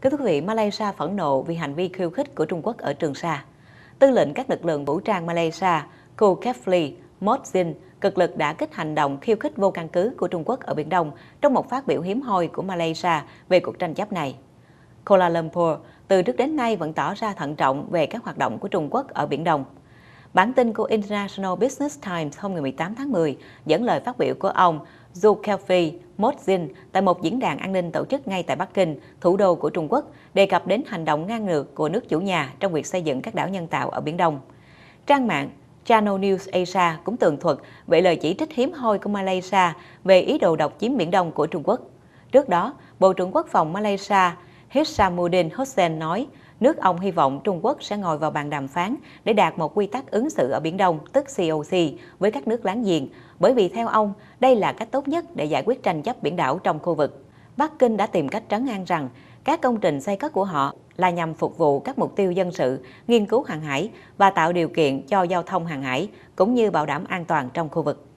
Kính thưa quý vị, Malaysia phẫn nộ vì hành vi khiêu khích của Trung Quốc ở Trường Sa. Tư lệnh các lực lượng vũ trang Malaysia, Cô Kefli Motzin, cực lực đã kích hành động khiêu khích vô căn cứ của Trung Quốc ở Biển Đông trong một phát biểu hiếm hoi của Malaysia về cuộc tranh chấp này. Kuala Lumpur từ trước đến nay vẫn tỏ ra thận trọng về các hoạt động của Trung Quốc ở Biển Đông. Bản tin của International Business Times hôm ngày 18 tháng 10 dẫn lời phát biểu của ông Zulkefli Motsin tại một diễn đàn an ninh tổ chức ngay tại Bắc Kinh, thủ đô của Trung Quốc, đề cập đến hành động ngang ngược của nước chủ nhà trong việc xây dựng các đảo nhân tạo ở Biển Đông. Trang mạng Channel News Asia cũng tường thuật về lời chỉ trích hiếm hoi của Malaysia về ý đồ độc chiếm Biển Đông của Trung Quốc. Trước đó, Bộ trưởng Quốc phòng Malaysia Hishamuddin Hussein nói, nước ông hy vọng Trung Quốc sẽ ngồi vào bàn đàm phán để đạt một quy tắc ứng xử ở Biển Đông, tức COC, với các nước láng giềng, bởi vì theo ông, đây là cách tốt nhất để giải quyết tranh chấp biển đảo trong khu vực. Bắc Kinh đã tìm cách trấn an rằng các công trình xây cất của họ là nhằm phục vụ các mục tiêu dân sự, nghiên cứu hàng hải và tạo điều kiện cho giao thông hàng hải, cũng như bảo đảm an toàn trong khu vực.